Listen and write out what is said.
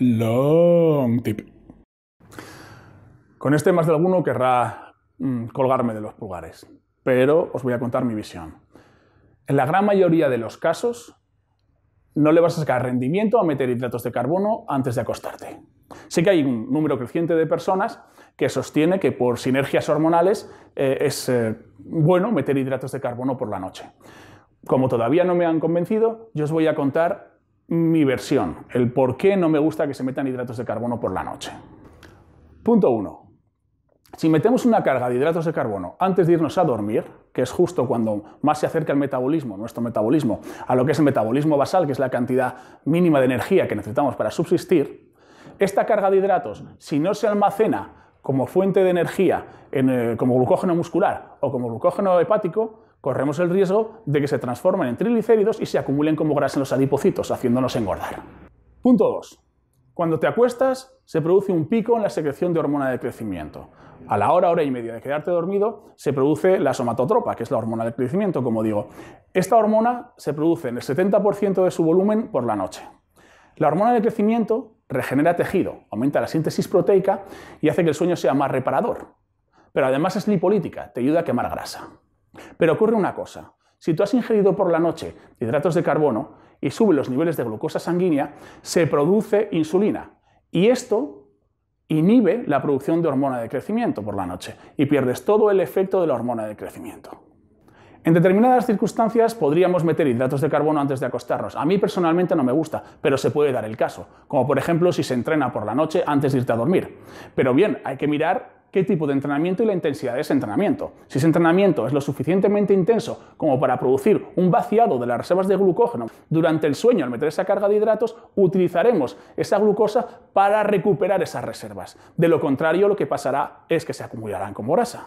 Long tip. Con este más de alguno querrá mm, colgarme de los pulgares, pero os voy a contar mi visión. En la gran mayoría de los casos, no le vas a sacar rendimiento a meter hidratos de carbono antes de acostarte. Sé que hay un número creciente de personas que sostiene que por sinergias hormonales eh, es eh, bueno meter hidratos de carbono por la noche. Como todavía no me han convencido, yo os voy a contar mi versión, el por qué no me gusta que se metan hidratos de carbono por la noche. Punto 1. Si metemos una carga de hidratos de carbono antes de irnos a dormir, que es justo cuando más se acerca el metabolismo, nuestro metabolismo, a lo que es el metabolismo basal, que es la cantidad mínima de energía que necesitamos para subsistir, esta carga de hidratos, si no se almacena como fuente de energía eh, como glucógeno muscular o como glucógeno hepático, corremos el riesgo de que se transformen en triglicéridos y se acumulen como grasa en los adipocitos, haciéndonos engordar. Punto 2. Cuando te acuestas, se produce un pico en la secreción de hormona de crecimiento. A la hora, hora y media de quedarte dormido, se produce la somatotropa, que es la hormona del crecimiento, como digo. Esta hormona se produce en el 70% de su volumen por la noche. La hormona de crecimiento regenera tejido, aumenta la síntesis proteica y hace que el sueño sea más reparador. Pero además es lipolítica, te ayuda a quemar grasa. Pero ocurre una cosa. Si tú has ingerido por la noche hidratos de carbono y sube los niveles de glucosa sanguínea, se produce insulina. Y esto inhibe la producción de hormona de crecimiento por la noche y pierdes todo el efecto de la hormona de crecimiento. En determinadas circunstancias podríamos meter hidratos de carbono antes de acostarnos. A mí personalmente no me gusta, pero se puede dar el caso, como por ejemplo si se entrena por la noche antes de irte a dormir. Pero bien, hay que mirar qué tipo de entrenamiento y la intensidad de ese entrenamiento. Si ese entrenamiento es lo suficientemente intenso como para producir un vaciado de las reservas de glucógeno durante el sueño al meter esa carga de hidratos, utilizaremos esa glucosa para recuperar esas reservas. De lo contrario, lo que pasará es que se acumularán como grasa.